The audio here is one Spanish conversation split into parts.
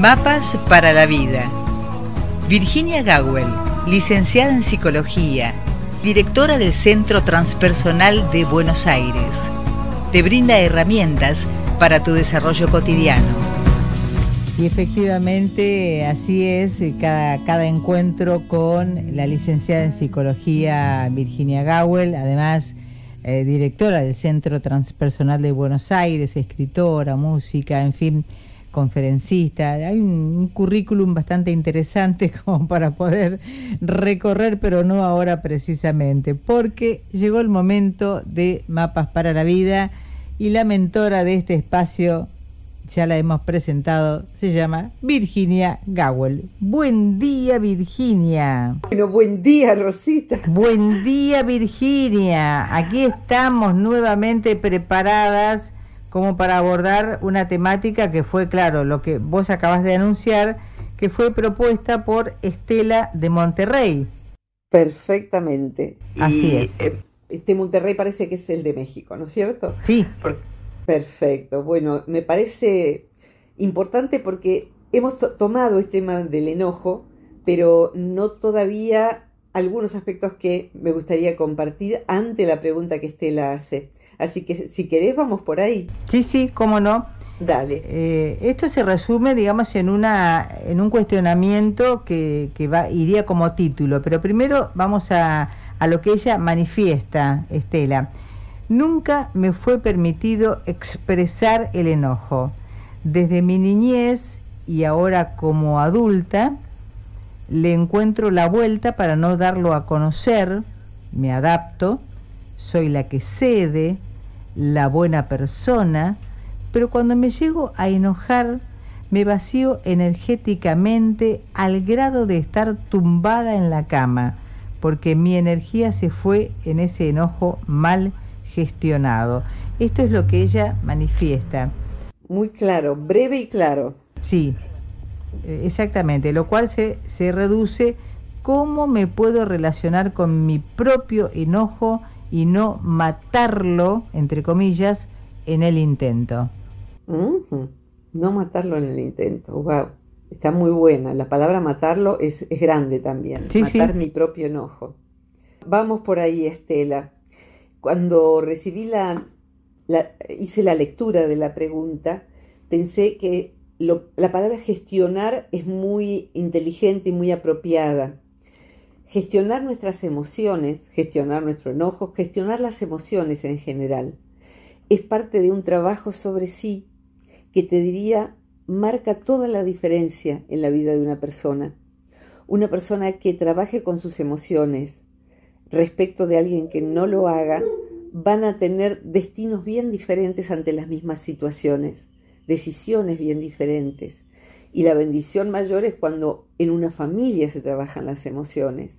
Mapas para la vida. Virginia Gawel, licenciada en Psicología, directora del Centro Transpersonal de Buenos Aires, te brinda herramientas para tu desarrollo cotidiano. Y efectivamente, así es, eh, cada, cada encuentro con la licenciada en psicología Virginia Gawel, además eh, directora del Centro Transpersonal de Buenos Aires, escritora, música, en fin, conferencista, hay un, currículum bastante interesante como para poder recorrer, pero no ahora precisamente, porque llegó el momento de Mapas para la Vida y la mentora de este espacio, ya la hemos presentado, se llama Virginia Gowell. Buen día Virginia. Bueno, buen día Rosita. Buen día Virginia, aquí estamos nuevamente preparadas como para abordar una temática que fue, claro, lo que vos acabas de anunciar, que fue propuesta por Estela de Monterrey. Perfectamente. Así es. Eh, este Monterrey parece que es el de México, ¿no es cierto? Sí. Perfecto. Bueno, me parece importante porque hemos tomado este tema del enojo, pero no todavía algunos aspectos que me gustaría compartir ante la pregunta que Estela hace. Así que si querés vamos por ahí. Sí, sí, cómo no. Dale. Eh, esto se resume, digamos, en, una, en un cuestionamiento que, que va, iría como título, pero primero vamos a, a lo que ella manifiesta, Estela. Nunca me fue permitido expresar el enojo. Desde mi niñez y ahora como adulta, le encuentro la vuelta para no darlo a conocer, me adapto, soy la que cede, la buena persona, pero cuando me llego a enojar, me vacío energéticamente al grado de estar tumbada en la cama, porque mi energía se fue en ese enojo mal gestionado. Esto es lo que ella manifiesta. Muy claro, breve y claro. Sí, exactamente, lo cual se, se reduce cómo me puedo relacionar con mi propio enojo y no matarlo, entre comillas, en el intento. No matarlo en el intento, wow. Está muy buena. La palabra matarlo es, grande también. Matar mi propio enojo. Vamos por ahí, Estela. Cuando recibí la, hice la lectura de la pregunta, pensé que la palabra gestionar es muy inteligente y muy apropiada gestionar nuestras emociones, gestionar nuestro enojo, gestionar las emociones en general. Es parte de un trabajo sobre sí que te diría marca toda la diferencia en la vida de una persona. Una persona que trabaje con sus emociones respecto de alguien que no lo haga, van a tener destinos bien diferentes ante las mismas situaciones, decisiones bien diferentes y la bendición mayor es cuando en una familia se trabajan las emociones,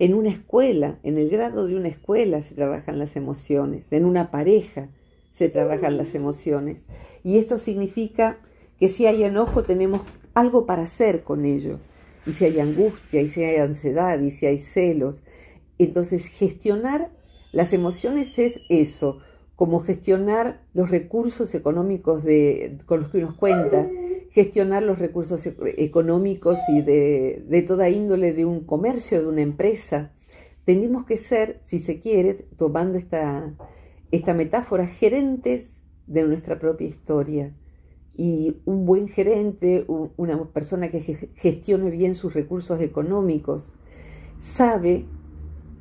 en una escuela, en el grado de una escuela se trabajan las emociones, en una pareja se trabajan las emociones. Y esto significa que si hay enojo tenemos algo para hacer con ello. Y si hay angustia, y si hay ansiedad, y si hay celos. Entonces, gestionar las emociones es eso, como gestionar los recursos económicos de, con los que nos cuenta, gestionar los recursos e-, económicos y de, toda índole de un comercio, de una empresa. Tenemos que ser, si se quiere, tomando esta, esta metáfora, gerentes de nuestra propia historia. Y un buen gerente, una persona que gestione bien sus recursos económicos, sabe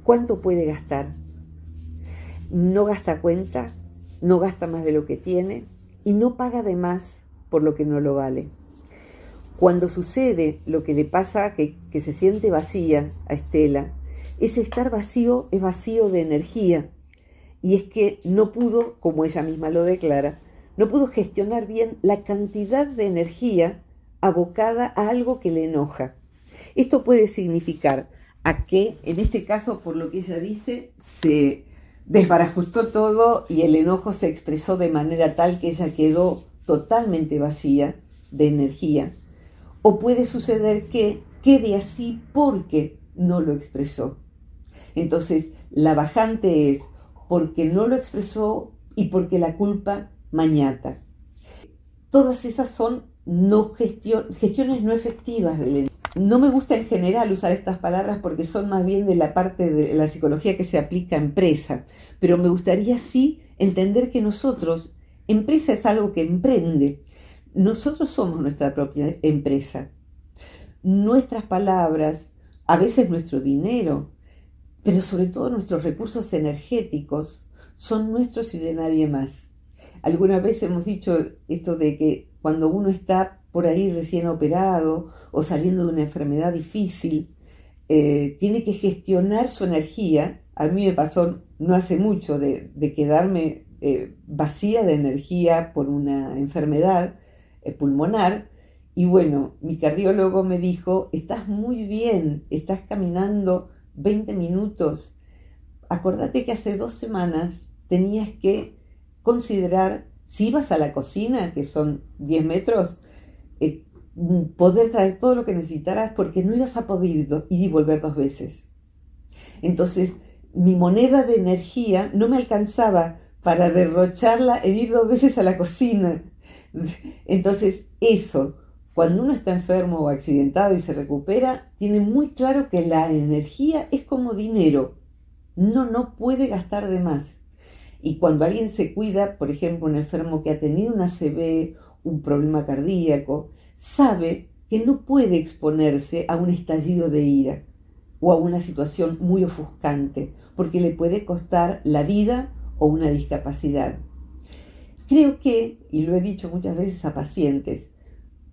cuánto puede gastar. No gasta cuenta, no gasta más de lo que tiene y no paga de más por lo que no lo vale. Cuando sucede lo que le pasa, que, que se siente vacía a Estela, ese estar vacío es vacío de energía. Y es que no pudo, como ella misma lo declara, no pudo gestionar bien la cantidad de energía abocada a algo que le enoja. Esto puede significar a que, en este caso, por lo que ella dice, se desbarajustó todo y el enojo se expresó de manera tal que ella quedó totalmente vacía de energía, o puede suceder que quede así porque no lo expresó. Entonces, la bajante es porque no lo expresó y porque la culpa mañata. Todas esas son no gestiones no efectivas No me gusta en general usar estas palabras porque son más bien de la parte de la psicología que se aplica a empresa, pero me gustaría sí entender que nosotros Empresa es algo que emprende. Nosotros somos nuestra propia empresa. Nuestras palabras, a veces nuestro dinero, pero sobre todo nuestros recursos energéticos son nuestros y de nadie más. Alguna vez hemos dicho esto de que cuando uno está por ahí recién operado o saliendo de una enfermedad difícil, eh, tiene que gestionar su energía. A mí me pasó no hace mucho de, de quedarme eh, vacía de energía por una enfermedad eh, pulmonar. Y bueno, mi cardiólogo me dijo, estás muy bien, estás caminando 20 minutos. acuérdate que hace dos semanas tenías que considerar si ibas a la cocina, que son 10 metros, eh, poder traer todo lo que necesitaras porque no ibas a poder ir y volver dos veces. Entonces, mi moneda de energía no me alcanzaba para derrocharla he ir dos veces a la cocina. Entonces, eso, cuando uno está enfermo o accidentado y se recupera, tiene muy claro que la energía es como dinero. No, no puede gastar de más. Y cuando alguien se cuida, por ejemplo, un enfermo que ha tenido una ACV, un problema cardíaco, sabe que no puede exponerse a un estallido de ira o a una situación muy ofuscante, porque le puede costar la vida o una discapacidad. Creo que, y lo he dicho muchas veces a pacientes,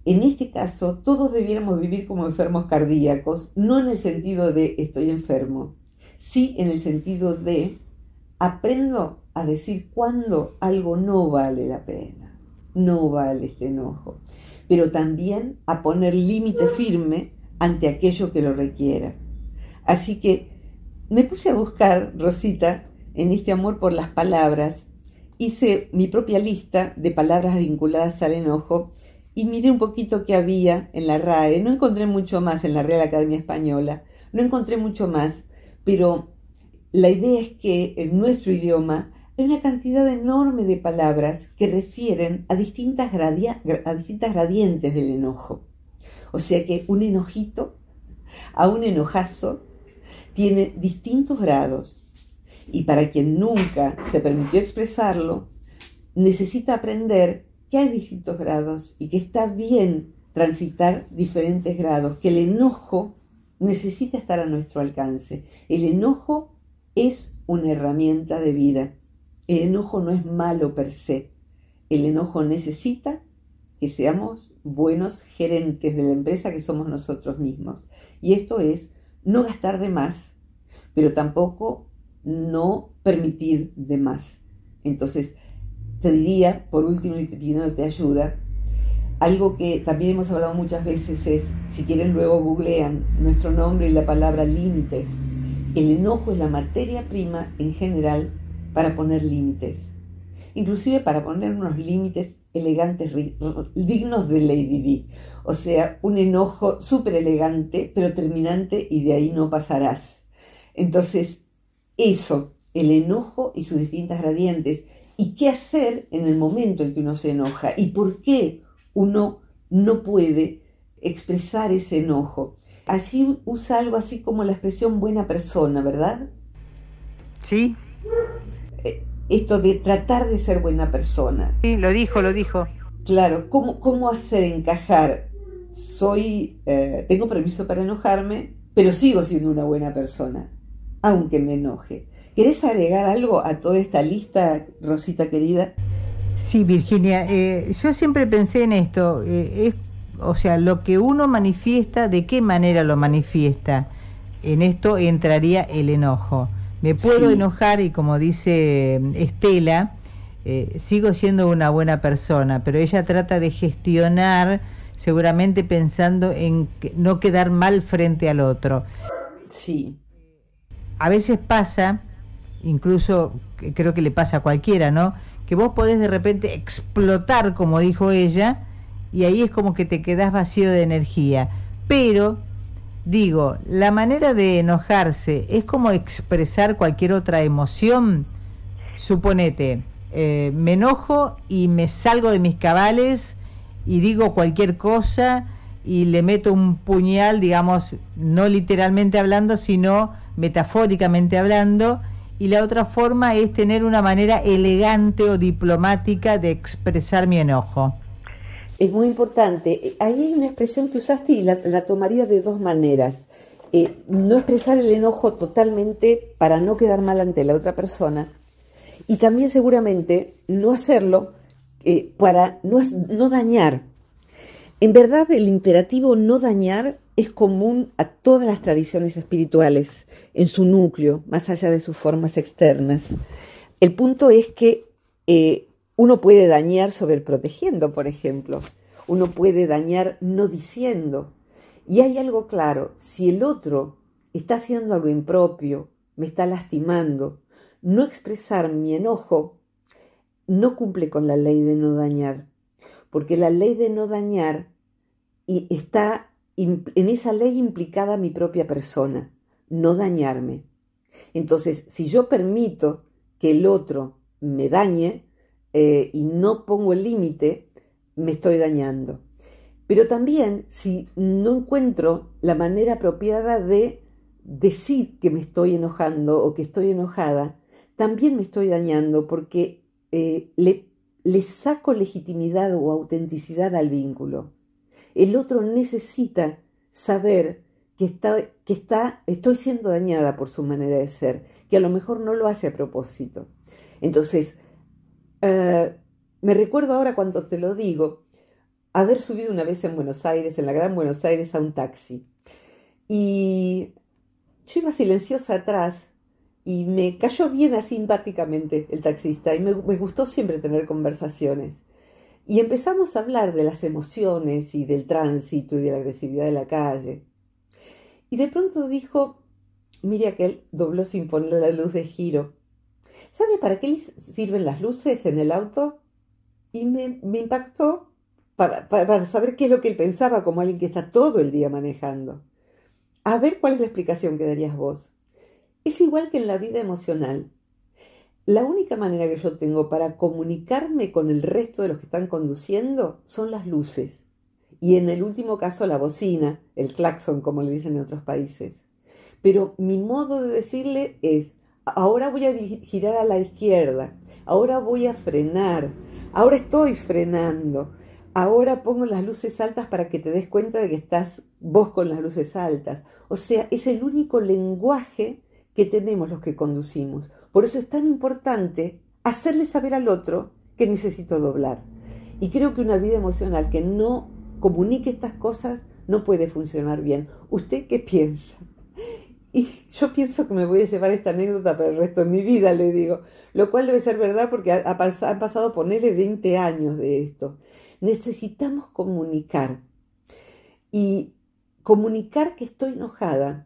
en este caso todos debiéramos vivir como enfermos cardíacos, no en el sentido de estoy enfermo, sí en el sentido de aprendo a decir cuando algo no vale la pena, no vale este enojo, pero también a poner límite firme ante aquello que lo requiera. Así que me puse a buscar, Rosita, en este amor por las palabras, hice mi propia lista de palabras vinculadas al enojo y miré un poquito que había en la RAE. No encontré mucho más en la Real Academia Española, no encontré mucho más, pero la idea es que en nuestro idioma hay una cantidad enorme de palabras que refieren a distintas, a distintas gradientes del enojo. O sea que un enojito a un enojazo tiene distintos grados y para quien nunca se permitió expresarlo, necesita aprender que hay distintos grados y que está bien transitar diferentes grados, que el enojo necesita estar a nuestro alcance. El enojo es una herramienta de vida. El enojo no es malo per se. El enojo necesita que seamos buenos gerentes de la empresa que somos nosotros mismos. Y esto es no gastar de más, pero tampoco no permitir de más. Entonces, te diría, por último, y te ayuda, algo que también hemos hablado muchas veces es, si quieren luego googlean nuestro nombre y la palabra límites. El enojo es la materia prima en general para poner límites. Inclusive para poner unos límites elegantes, dignos de Lady Di. O sea, un enojo súper elegante, pero terminante y de ahí no pasarás. Entonces, eso, el enojo y sus distintas radiantes y qué hacer en el momento en que uno se enoja, y por qué uno no puede expresar ese enojo. Allí usa algo así como la expresión buena persona, ¿verdad? Sí. Eh, esto de tratar de ser buena persona. Sí, lo dijo, lo dijo. Claro, ¿cómo, cómo hacer encajar? Soy, eh, tengo permiso para enojarme, pero sigo siendo una buena persona aunque me enoje. ¿Querés agregar algo a toda esta lista, Rosita querida? Sí, Virginia, eh, yo siempre pensé en esto, eh, es, o sea, lo que uno manifiesta, ¿de qué manera lo manifiesta? En esto entraría el enojo. Me puedo enojar y como dice mm, Estela, eh, sigo siendo una buena persona, pero ella trata de gestionar, seguramente pensando en no quedar mal frente al otro. Sí a veces pasa, incluso creo que le pasa a cualquiera, ¿no? Que vos podés de repente explotar, como dijo ella, y ahí es como que te quedás vacío de energía. Pero, digo, la manera de enojarse es como expresar cualquier otra emoción. Suponete, eh, me enojo y me salgo de mis cabales y digo cualquier cosa y le meto un puñal, digamos, no literalmente hablando, sino metafóricamente hablando, y la otra forma es tener una manera elegante o diplomática de expresar mi enojo. Es muy importante. Ahí hay una expresión que usaste y la, tomaría de dos maneras. Eh, no expresar el enojo totalmente para no quedar mal ante la otra persona y también seguramente no hacerlo eh, para no, no dañar. En verdad el imperativo no dañar es común a todas las tradiciones espirituales en su núcleo, más allá de sus formas externas. El punto es que eh, uno puede dañar sobreprotegiendo, por ejemplo. Uno puede dañar no diciendo. Y hay algo claro, si el otro está haciendo algo impropio, me está lastimando, no expresar mi enojo no cumple con la ley de no dañar, porque la ley de no dañar está en esa ley implicada mi propia persona, no dañarme. Entonces, si yo permito que el otro me dañe eh, y no pongo el límite, me estoy dañando. Pero también si no encuentro la manera apropiada de decir que me estoy enojando o que estoy enojada, también me estoy dañando porque eh, le saco legitimidad o autenticidad al vínculo. El otro necesita saber que, está, que está, estoy siendo dañada por su manera de ser, que a lo mejor no lo hace a propósito. Entonces, eh, me recuerdo ahora cuando te lo digo, haber subido una vez en Buenos Aires, en la Gran Buenos Aires, a un taxi. Y yo iba silenciosa atrás y me cayó bien así el taxista y me gustó siempre tener conversaciones. Y empezamos a hablar de las emociones y del tránsito y de la agresividad de la calle. Y de pronto dijo, mire aquel, dobló sin poner la luz de giro. ¿Sabe para qué sirven las luces en el auto? Y me, impactó para, saber qué es lo que él pensaba como alguien que está todo el día manejando. A ver cuál es la explicación que darías vos. Es igual que en la vida emocional. La única manera que yo tengo para comunicarme con el resto de los que están conduciendo son las luces. Y en el último caso la bocina, el claxon, como le dicen en otros países. Pero mi modo de decirle es, ahora voy a girar a la izquierda, ahora voy a frenar, ahora estoy frenando, ahora pongo las luces altas para que te des cuenta de que estás vos con las luces altas. O sea, es el único lenguaje que tenemos los que conducimos. Por eso es tan importante hacerle saber al otro que necesito doblar. Y creo que una vida emocional que no comunique estas cosas no puede funcionar bien. ¿Usted qué piensa? Y yo pienso que me voy a llevar esta anécdota para el resto de mi vida, le digo, lo cual debe ser verdad porque han pasado, ponerle 20 años de esto. Necesitamos comunicar. Y comunicar que estoy enojada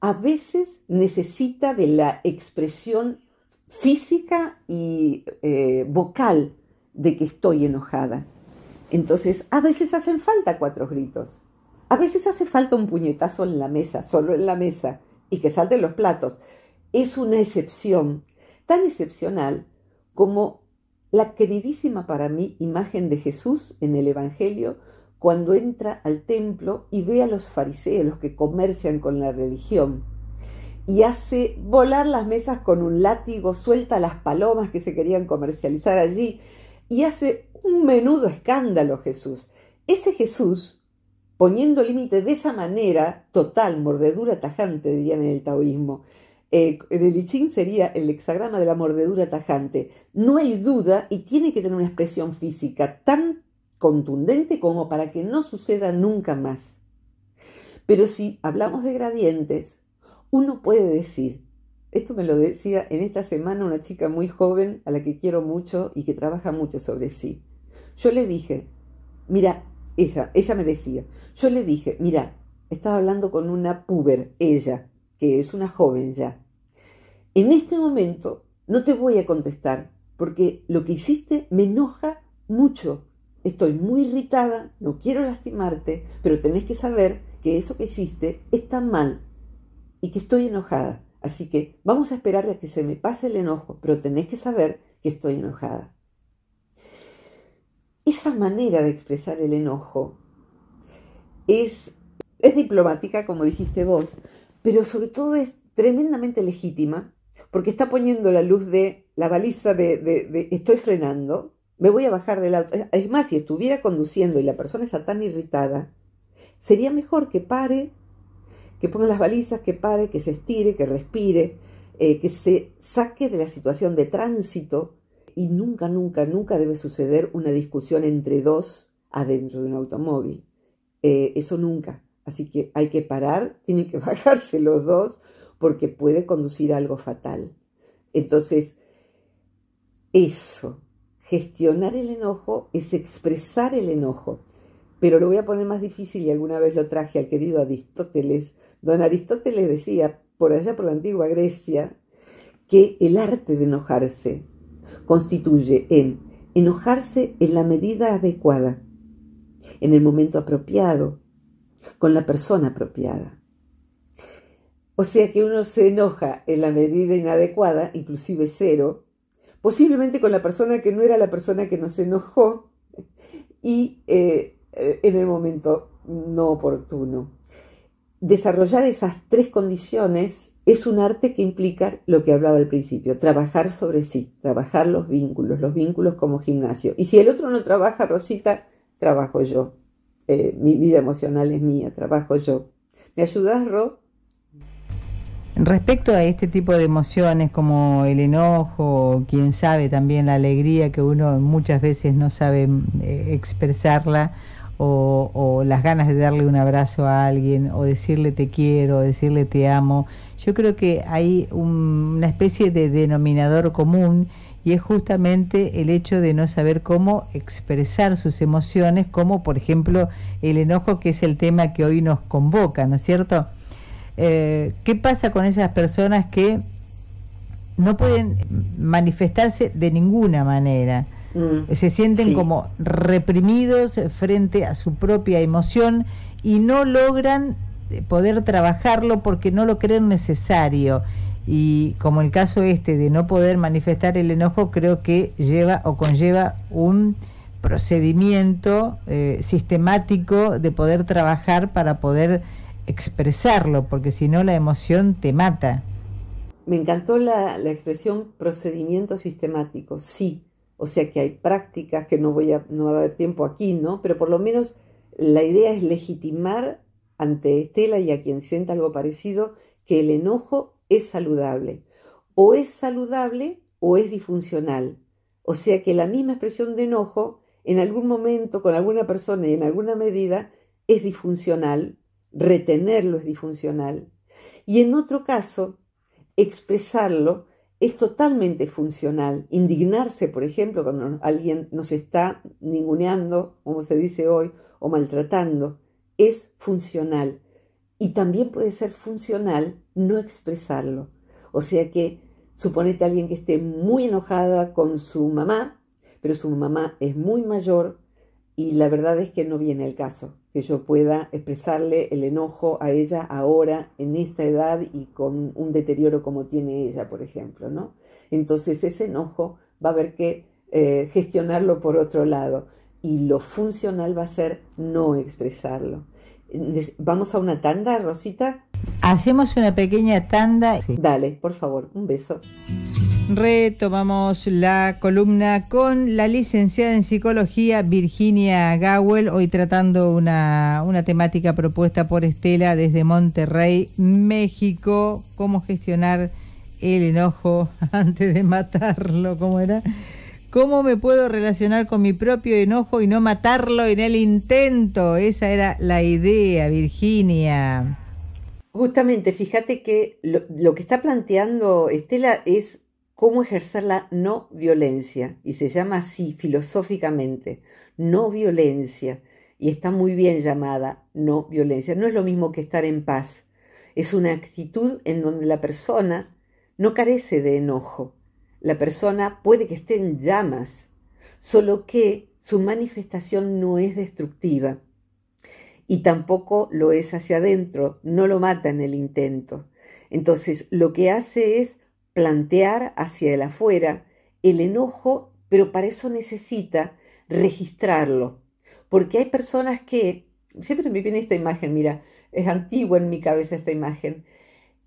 a veces necesita de la expresión física y eh, vocal de que estoy enojada. Entonces, a veces hacen falta cuatro gritos. A veces hace falta un puñetazo en la mesa, solo en la mesa, y que salten los platos. Es una excepción, tan excepcional como la queridísima para mí imagen de Jesús en el Evangelio cuando entra al templo y ve a los fariseos, los que comercian con la religión, y hace volar las mesas con un látigo, suelta las palomas que se querían comercializar allí, y hace un menudo escándalo Jesús. Ese Jesús, poniendo límite de esa manera, total, mordedura tajante, dirían en el taoísmo, eh, el sería el hexagrama de la mordedura tajante. No hay duda y tiene que tener una expresión física tan contundente como para que no suceda nunca más. Pero si hablamos de gradientes, uno puede decir, esto me lo decía en esta semana una chica muy joven a la que quiero mucho y que trabaja mucho sobre sí. Yo le dije, mira, ella, ella me decía, yo le dije, mira, estaba hablando con una puber, ella, que es una joven ya. En este momento no te voy a contestar porque lo que hiciste me enoja mucho estoy muy irritada, no quiero lastimarte, pero tenés que saber que eso que hiciste es tan mal y que estoy enojada. Así que vamos a esperar a que se me pase el enojo, pero tenés que saber que estoy enojada. Esa manera de expresar el enojo es, diplomática, como dijiste vos, pero sobre todo es tremendamente legítima porque está poniendo la luz de la baliza de estoy frenando me voy a bajar del auto. Es más, si estuviera conduciendo y la persona está tan irritada, sería mejor que pare, que ponga las balizas, que pare, que se estire, que respire, eh, que se saque de la situación de tránsito. Y nunca, nunca, nunca debe suceder una discusión entre dos adentro de un automóvil. Eh, eso nunca. Así que hay que parar, tienen que bajarse los dos porque puede conducir algo fatal. Entonces, eso Gestionar el enojo es expresar el enojo, pero lo voy a poner más difícil y alguna vez lo traje al querido Aristóteles. Don Aristóteles decía, por allá por la antigua Grecia, que el arte de enojarse constituye en enojarse en la medida adecuada, en el momento apropiado, con la persona apropiada. O sea que uno se enoja en la medida inadecuada, inclusive cero, posiblemente con la persona que no era la persona que nos enojó y eh, eh, en el momento no oportuno. Desarrollar esas tres condiciones es un arte que implica lo que hablaba al principio, trabajar sobre sí, trabajar los vínculos, los vínculos como gimnasio. Y si el otro no trabaja, Rosita, trabajo yo. Eh, mi vida emocional es mía, trabajo yo. ¿Me ayudas, Ro? Respecto a este tipo de emociones como el enojo, quién sabe también la alegría que uno muchas veces no sabe eh, expresarla o, las ganas de darle un abrazo a alguien o decirle te quiero, o decirle te amo, yo creo que hay una especie de denominador común y es justamente el hecho de no saber cómo expresar sus emociones, como por ejemplo el enojo que es el tema que hoy nos convoca, ¿no es cierto? Eh, ¿Qué pasa con esas personas que no pueden manifestarse de ninguna manera? Mm. Se sienten como reprimidos frente a su propia emoción y no logran eh, poder trabajarlo porque no lo creen necesario. Y como el caso este de no poder manifestar el enojo, creo que lleva o conlleva un procedimiento eh, sistemático de poder trabajar para poder expresarlo, porque si no la emoción te mata. Me encantó la, expresión procedimiento sistemático, sí. O sea que hay prácticas que no, voy a, no va a haber tiempo aquí, ¿no? Pero por lo menos la idea es legitimar ante Estela y a quien sienta algo parecido que el enojo es saludable. O es saludable o es disfuncional. O sea que la misma expresión de enojo en algún momento con alguna persona y en alguna medida es disfuncional retenerlo es disfuncional. Y en otro caso, expresarlo es totalmente funcional. Indignarse, por ejemplo, cuando alguien nos está ninguneando, como se dice hoy, o maltratando, es funcional. Y también puede ser funcional no expresarlo. O sea que, suponete a alguien que esté muy enojada con su mamá, pero su mamá es muy mayor y la verdad es que no viene el caso que yo pueda expresarle el enojo a ella ahora, en esta edad y con un deterioro como tiene ella, por ejemplo, ¿no? Entonces ese enojo va a haber que eh, gestionarlo por otro lado y lo funcional va a ser no expresarlo. ¿Vamos a una tanda, Rosita? Hacemos una pequeña tanda. Dale, por favor, un beso. Retomamos la columna con la licenciada en psicología Virginia Gawel, hoy tratando una, temática propuesta por Estela desde Monterrey, México, cómo gestionar el enojo antes de matarlo, ¿cómo era? ¿Cómo me puedo relacionar con mi propio enojo y no matarlo en el intento? Esa era la idea, Virginia. Justamente, fíjate que lo que está planteando Estela es cómo ejercer la no violencia, y se llama así filosóficamente, no violencia, y está muy bien llamada no violencia. No es lo mismo que estar en paz, es una actitud en donde la persona no carece de enojo, la persona puede que esté en llamas, solo que su manifestación no es destructiva y tampoco lo es hacia adentro, no lo mata en el intento. Entonces, lo que hace es plantear hacia el afuera el enojo, pero para eso necesita registrarlo. Porque hay personas que, siempre me viene esta imagen, mira, es antigua en mi cabeza esta imagen,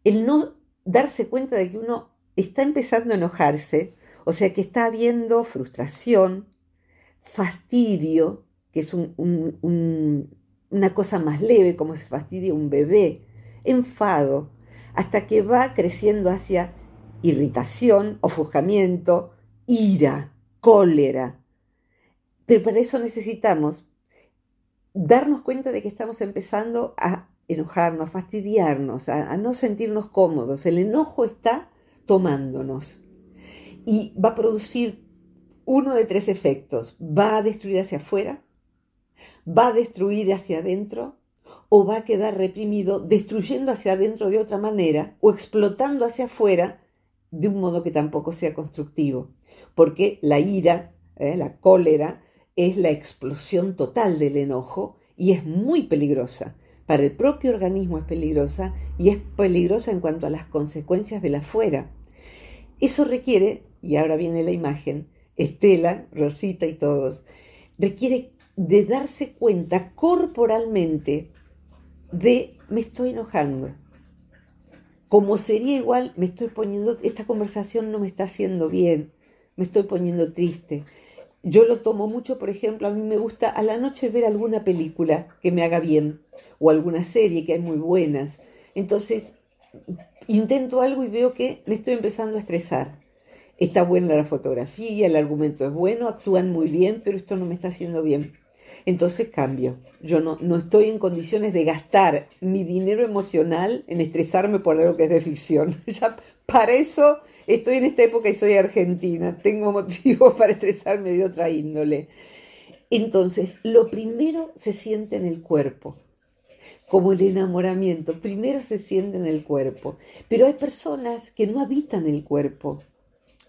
el no darse cuenta de que uno está empezando a enojarse, o sea que está habiendo frustración, fastidio, que es una cosa más leve como se fastidia un bebé, enfado, hasta que va creciendo hacia irritación, ofuscamiento, ira, cólera. Pero para eso necesitamos darnos cuenta de que estamos empezando a enojarnos, a fastidiarnos, a, no sentirnos cómodos. El enojo está tomándonos y va a producir uno de tres efectos. Va a destruir hacia afuera, va a destruir hacia adentro o va a quedar reprimido, destruyendo hacia adentro de otra manera o explotando hacia afuera de un modo que tampoco sea constructivo, porque la ira, eh, la cólera, es la explosión total del enojo y es muy peligrosa. Para el propio organismo es peligrosa y es peligrosa en cuanto a las consecuencias de la fuera. Eso requiere, y ahora viene la imagen, Estela, Rosita y todos, requiere de darse cuenta corporalmente de me estoy enojando como sería igual, me estoy poniendo, esta conversación no me está haciendo bien, me estoy poniendo triste. Yo lo tomo mucho, por ejemplo, a mí me gusta a la noche ver alguna película que me haga bien o alguna serie que hay muy buenas. Entonces, intento algo y veo que me estoy empezando a estresar. Está buena la fotografía, el argumento es bueno, actúan muy bien, pero esto no me está haciendo bien entonces cambio. Yo no, estoy en condiciones de gastar mi dinero emocional en estresarme por algo que es de ficción. para eso estoy en esta época y soy argentina. Tengo motivos para estresarme de otra índole. Entonces, lo primero se siente en el cuerpo, como el enamoramiento. Primero se siente en el cuerpo. Pero hay personas que no habitan el cuerpo.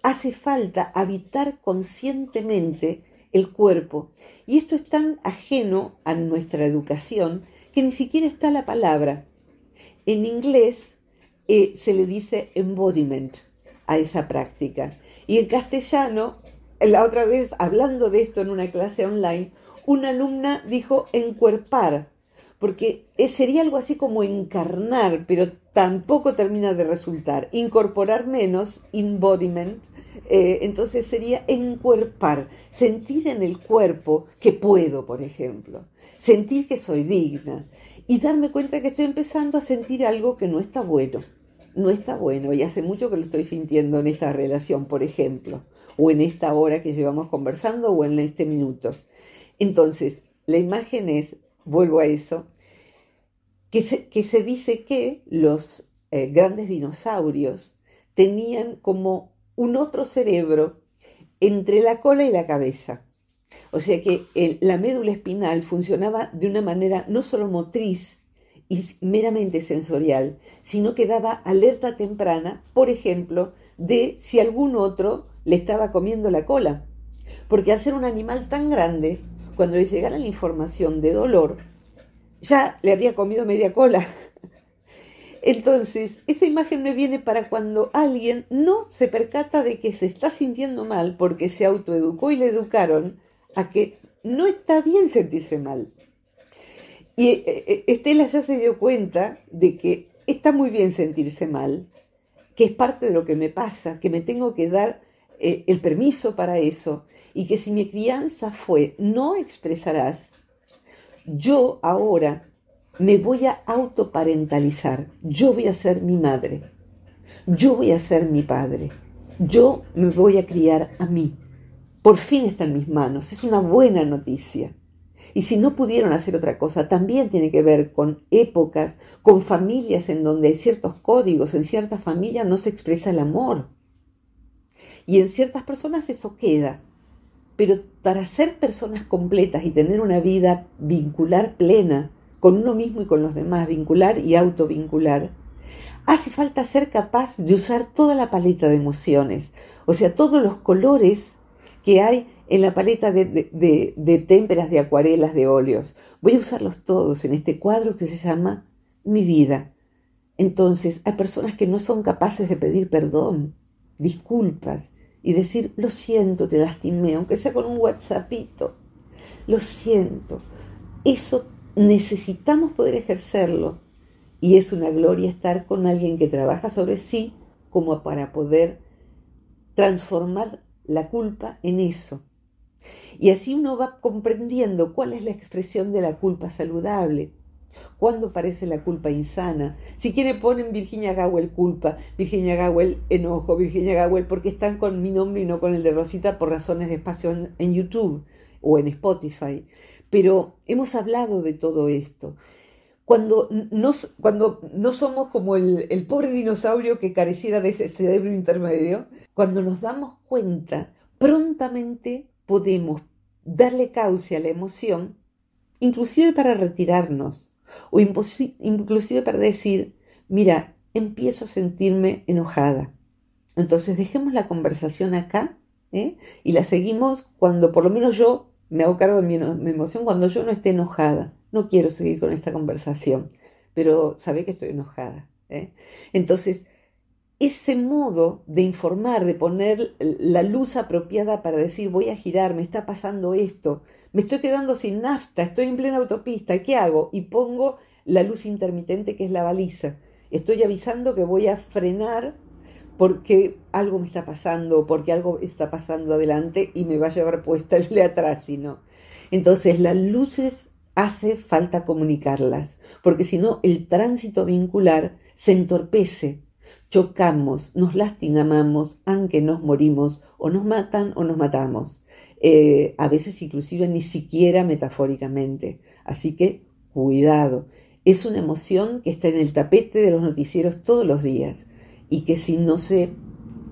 Hace falta habitar conscientemente el cuerpo. Y esto es tan ajeno a nuestra educación que ni siquiera está la palabra. En inglés eh, se le dice embodiment a esa práctica. Y en castellano, la otra vez hablando de esto en una clase online, una alumna dijo encuerpar, porque eh, sería algo así como encarnar, pero tampoco termina de resultar. Incorporar menos, embodiment, eh, entonces sería encuerpar, sentir en el cuerpo que puedo, por ejemplo, sentir que soy digna y darme cuenta que estoy empezando a sentir algo que no está bueno. No está bueno y hace mucho que lo estoy sintiendo en esta relación, por ejemplo, o en esta hora que llevamos conversando o en este minuto. Entonces, la imagen es, vuelvo a eso, que se, que se dice que los eh, grandes dinosaurios tenían como un otro cerebro entre la cola y la cabeza. O sea que la médula espinal funcionaba de una manera no solo motriz y meramente sensorial, sino que daba alerta temprana, por ejemplo, de si algún otro le estaba comiendo la cola. Porque al ser un animal tan grande, cuando le llegara la información de dolor, ya le había comido media cola. Entonces, esa imagen me viene para cuando alguien no se percata de que se está sintiendo mal porque se autoeducó y le educaron a que no está bien sentirse mal. Y eh, eh, Estela ya se dio cuenta de que está muy bien sentirse mal, que es parte de lo que me pasa, que me tengo que dar eh, el permiso para eso y que si mi crianza fue no expresarás, yo ahora me voy a autoparentalizar, yo voy a ser mi madre, yo voy a ser mi padre, yo me voy a criar a mí. Por fin está en mis manos, es una buena noticia. Y si no pudieron hacer otra cosa, también tiene que ver con épocas, con familias en donde hay ciertos códigos, en ciertas familias no se expresa el amor. Y en ciertas personas eso queda. Pero para ser personas completas y tener una vida vincular plena, con uno mismo y con los demás, vincular y autovincular, hace falta ser capaz de usar toda la paleta de emociones, o sea, todos los colores que hay en la paleta de, de, témperas, de acuarelas, de óleos. Voy a usarlos todos en este cuadro que se llama Mi vida. Entonces, hay personas que no son capaces de pedir perdón, disculpas y decir, lo siento, te lastimé, aunque sea con un WhatsAppito. Lo siento. Eso necesitamos poder ejercerlo y es una gloria estar con alguien que trabaja sobre sí como para poder transformar la culpa en eso. Y así uno va comprendiendo cuál es la expresión de la culpa saludable, cuándo parece la culpa insana. Si quiere ponen Virginia Gawel culpa, Virginia Gawel enojo, Virginia Gawel porque están con mi nombre y no con el de Rosita por razones de espacio en YouTube o en Spotify. Pero hemos hablado de todo esto. Cuando no, cuando no somos como el, pobre dinosaurio que careciera de ese cerebro intermedio, cuando nos damos cuenta, prontamente podemos darle cauce a la emoción, inclusive para retirarnos, o inclusive para decir, mira, empiezo a sentirme enojada. Entonces dejemos la conversación acá ¿eh? y la seguimos cuando por lo menos yo me hago cargo de mi, emoción cuando yo no esté enojada. No quiero seguir con esta conversación, pero sabe que estoy enojada. ¿eh? Entonces, ese modo de informar, de poner la luz apropiada para decir voy a girar, me está pasando esto, me estoy quedando sin nafta, estoy en plena autopista, ¿qué hago? Y pongo la luz intermitente que es la baliza. Estoy avisando que voy a frenar porque algo me está pasando, porque algo está pasando adelante y me va a llevar puesta el de atrás, no Entonces, las luces hace falta comunicarlas, porque si no, el tránsito vincular se entorpece, chocamos, nos lastimamos, aunque nos morimos, o nos matan o nos matamos. Eh, a veces inclusive ni siquiera metafóricamente. Así que cuidado. Es una emoción que está en el tapete de los noticieros todos los días y que si no se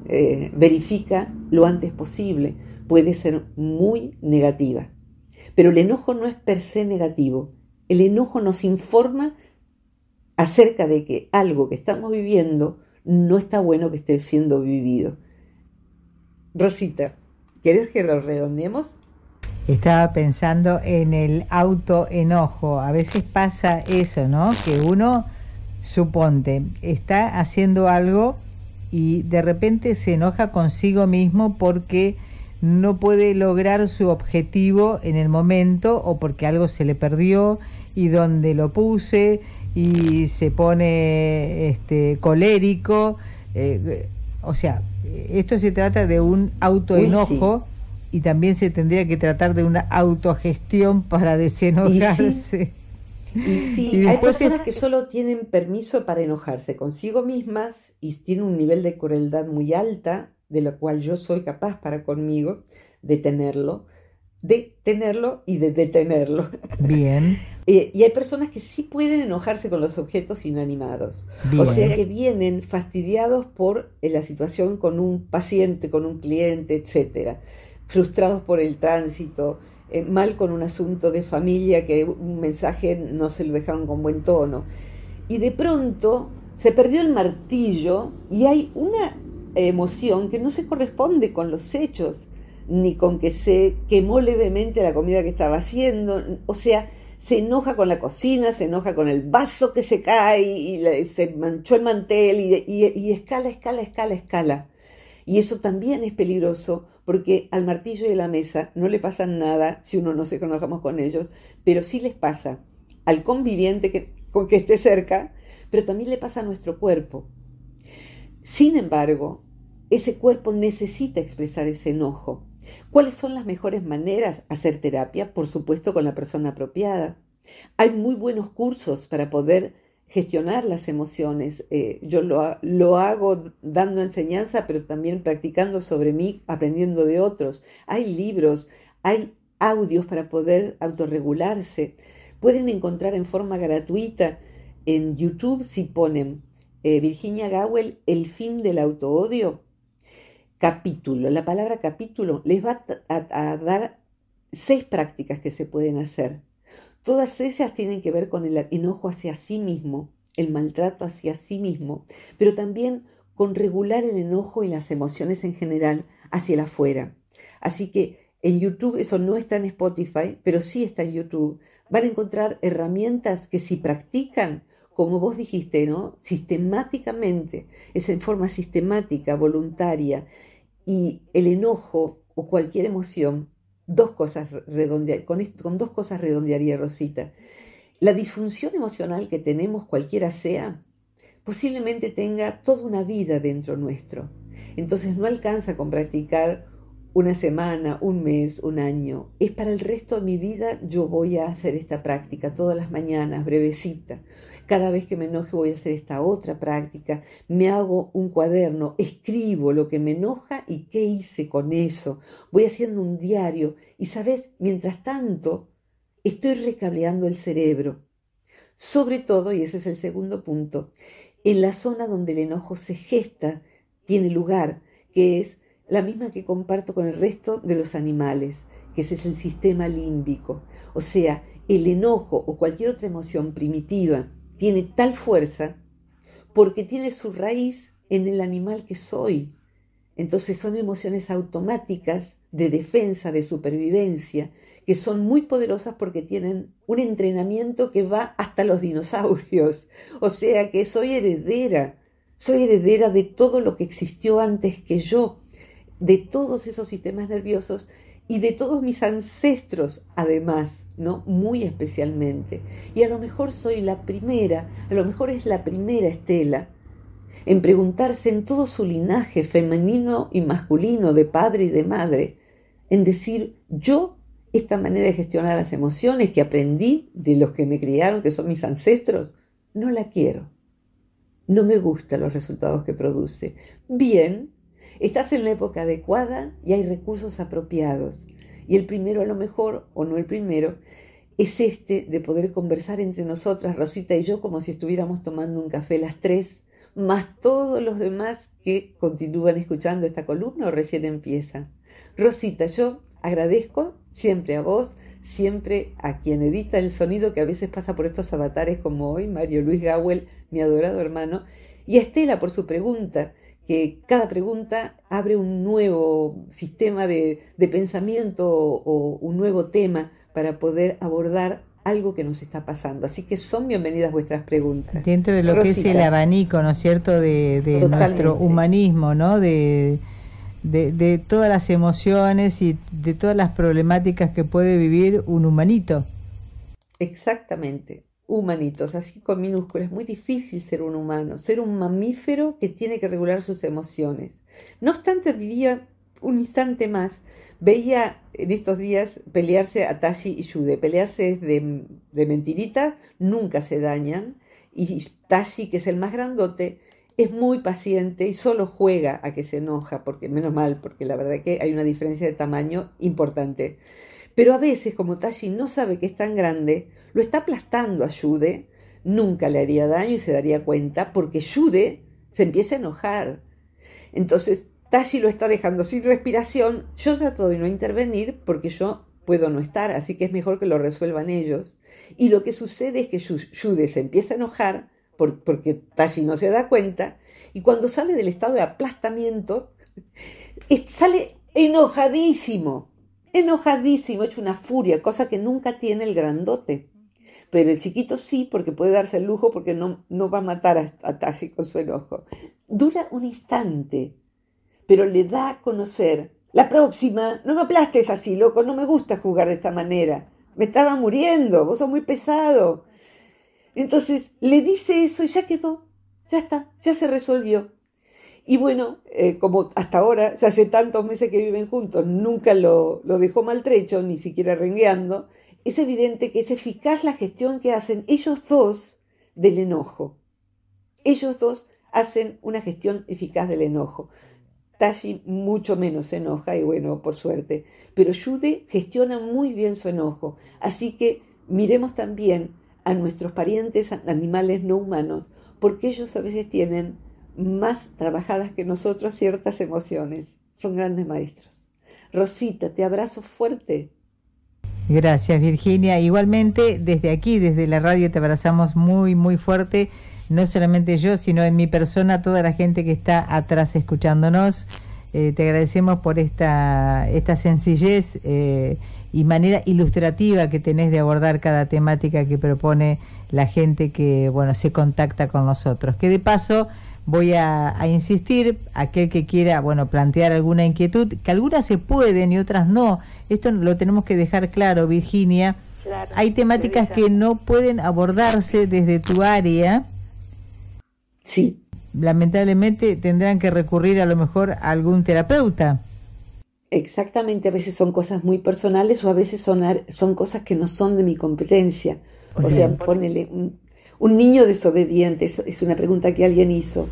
eh, verifica lo antes posible puede ser muy negativa. Pero el enojo no es per se negativo. El enojo nos informa acerca de que algo que estamos viviendo no está bueno que esté siendo vivido. Rosita, ¿quieres que lo redondeemos? Estaba pensando en el auto enojo A veces pasa eso, ¿no? Que uno suponte, está haciendo algo y de repente se enoja consigo mismo porque no puede lograr su objetivo en el momento o porque algo se le perdió y donde lo puse y se pone este, colérico. Eh, o sea, esto se trata de un autoenojo. Y también se tendría que tratar de una autogestión para desenojarse. Y sí, hay personas que solo tienen permiso para enojarse consigo mismas y tienen un nivel de crueldad muy alta, de lo cual yo soy capaz para conmigo de tenerlo, de tenerlo y de detenerlo. Bien. Eh, y hay personas que sí pueden enojarse con los objetos inanimados. O sea que vienen fastidiados por eh, la situación con un paciente, con un cliente, etcétera, frustrados por el tránsito, eh, mal con un asunto de familia, que un mensaje no se lo dejaron con buen tono. Y de pronto se perdió el martillo y hay una emoción que no se corresponde con los hechos, ni con que se quemó levemente la comida que estaba haciendo. O sea, se enoja con la cocina, se enoja con el vaso que se cae y se manchó el mantel y escala, escala, escala, escala. Y eso también es peligroso porque al martillo y a la mesa no le pasa nada si uno no se conozcamos con ellos, pero sí les pasa al conviviente que, con que esté cerca, pero también le pasa a nuestro cuerpo. Sin embargo, ese cuerpo necesita expresar ese enojo. ¿Cuáles son las mejores maneras? Hacer terapia, por supuesto, con la persona apropiada. Hay muy buenos cursos para poder gestionar las emociones. Eh, yo lo, hago dando enseñanza, pero también practicando sobre mí, aprendiendo de otros. Hay libros, hay audios para poder autorregularse. Pueden encontrar en forma gratuita en YouTube si ponen eh, Virginia Gawel, El fin del autoodio. Capítulo, la palabra capítulo les va a dar seis prácticas que se pueden hacer Todas ellas tienen que ver con el enojo hacia sí mismo, el maltrato hacia sí mismo, pero también con regular el enojo y las emociones en general hacia el afuera. Así que en YouTube, eso no está en Spotify, pero sí está en YouTube, van a encontrar herramientas que si practican, como vos dijiste, ¿no? Sistemáticamente, es en forma sistemática, voluntaria, y el enojo o cualquier emoción dos cosas con dos cosas redondearía Rosita. La disfunción emocional que tenemos, cualquiera sea, posiblemente tenga toda una vida dentro nuestro. Entonces no alcanza con practicar una semana, un mes, un año. Es para el resto de mi vida yo voy a hacer esta práctica todas las mañanas, brevecita. Cada vez que me enoje voy a hacer esta otra práctica. Me hago un cuaderno, escribo lo que me enoja y qué hice con eso. Voy haciendo un diario y, ¿sabes? Mientras tanto, estoy recableando el cerebro. Sobre todo, y ese es el segundo punto, en la zona donde el enojo se gesta, tiene lugar, que es la misma que comparto con el resto de los animales, que es el sistema límbico. O sea, el enojo o cualquier otra emoción primitiva tiene tal fuerza porque tiene su raíz en el animal que soy. Entonces son emociones automáticas de defensa, de supervivencia, que son muy poderosas porque tienen un entrenamiento que va hasta los dinosaurios. O sea que soy heredera, soy heredera de todo lo que existió antes que yo, de todos esos sistemas nerviosos y de todos mis ancestros además. ¿no? Muy especialmente. Y a lo mejor soy la primera, a lo mejor es la primera Estela en preguntarse en todo su linaje femenino y masculino, de padre y de madre, en decir, yo, esta manera de gestionar las emociones que aprendí de los que me criaron, que son mis ancestros, no la quiero. No me gustan los resultados que produce. Bien, estás en la época adecuada y hay recursos apropiados. Y el primero a lo mejor, o no el primero, es este de poder conversar entre nosotras, Rosita y yo, como si estuviéramos tomando un café las tres, más todos los demás que continúan escuchando esta columna o recién empieza Rosita, yo agradezco siempre a vos, siempre a quien edita el sonido que a veces pasa por estos avatares como hoy, Mario Luis Gawel, mi adorado hermano, y a Estela por su pregunta, que cada pregunta abre un nuevo sistema de, pensamiento o, un nuevo tema para poder abordar algo que nos está pasando. Así que son bienvenidas vuestras preguntas. Dentro de lo que es el abanico, ¿no es cierto?, de, nuestro humanismo, ¿no? de, todas las emociones y de todas las problemáticas que puede vivir un humanito. Exactamente humanitos, así con minúsculas. Es muy difícil ser un humano, ser un mamífero que tiene que regular sus emociones. No obstante, diría un instante más, veía en estos días pelearse a Tashi y Yude. Pelearse es de, de mentirita, nunca se dañan. Y Tashi, que es el más grandote, es muy paciente y solo juega a que se enoja, porque menos mal, porque la verdad que hay una diferencia de tamaño importante. Pero a veces, como Tashi no sabe que es tan grande, lo está aplastando a Yude, nunca le haría daño y se daría cuenta, porque Yude se empieza a enojar. Entonces, Tashi lo está dejando sin respiración. Yo trato de no intervenir porque yo puedo no estar, así que es mejor que lo resuelvan ellos. Y lo que sucede es que Yude se empieza a enojar porque Tashi no se da cuenta. Y cuando sale del estado de aplastamiento, sale enojadísimo enojadísimo, hecho una furia, cosa que nunca tiene el grandote. Pero el chiquito sí, porque puede darse el lujo, porque no, no va a matar a, a Tashi con su enojo. Dura un instante, pero le da a conocer. La próxima, no me aplastes así, loco, no me gusta jugar de esta manera. Me estaba muriendo, vos sos muy pesado. Entonces le dice eso y ya quedó, ya está, ya se resolvió. Y bueno, eh, como hasta ahora, ya hace tantos meses que viven juntos, nunca lo, lo dejó maltrecho, ni siquiera rengueando, es evidente que es eficaz la gestión que hacen ellos dos del enojo. Ellos dos hacen una gestión eficaz del enojo. Tashi mucho menos se enoja y bueno, por suerte. Pero Jude gestiona muy bien su enojo. Así que miremos también a nuestros parientes animales no humanos, porque ellos a veces tienen más trabajadas que nosotros ciertas emociones. Son grandes maestros. Rosita, te abrazo fuerte. Gracias Virginia. Igualmente desde aquí, desde la radio, te abrazamos muy, muy fuerte. No solamente yo, sino en mi persona, toda la gente que está atrás escuchándonos. Eh, te agradecemos por esta, esta sencillez eh, y manera ilustrativa que tenés de abordar cada temática que propone la gente que bueno se contacta con nosotros. Que de paso voy a, a, insistir, aquel que quiera, bueno, plantear alguna inquietud, que algunas se pueden y otras no. Esto lo tenemos que dejar claro, Virginia. Hay temáticas que no pueden abordarse desde tu área. Sí. Lamentablemente tendrán que recurrir a lo mejor a algún terapeuta. Exactamente, a veces son cosas muy personales o a veces son, son cosas que no son de mi competencia. O sea, ponele, un niño desobediente, es una pregunta que alguien hizo.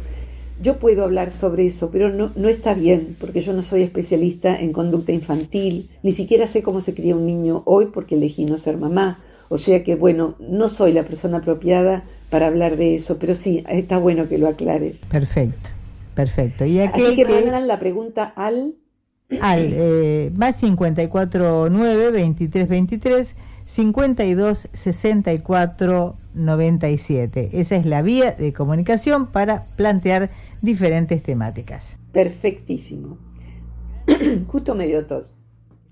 Yo puedo hablar sobre eso, pero no, está bien, porque yo no soy especialista en conducta infantil, ni siquiera sé cómo se cría un niño hoy porque elegí no ser mamá. O sea que, bueno, no soy la persona apropiada para hablar de eso, pero sí, está bueno que lo aclares. Perfecto, perfecto. Y aquí Así que, mandan la pregunta al... Al eh, y 549 2323 52 64 97. Esa es la vía de comunicación para plantear diferentes temáticas. Perfectísimo. Justo medio tos.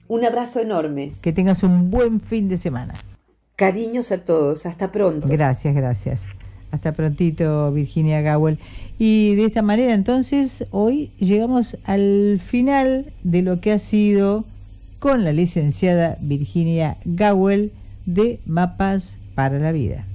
Un abrazo enorme. Que tengas un buen fin de semana. Cariños a todos. Hasta pronto. Gracias, gracias. Hasta prontito, Virginia Gawel Y de esta manera, entonces, hoy llegamos al final de lo que ha sido con la licenciada Virginia Gawel de Mapas para la Vida.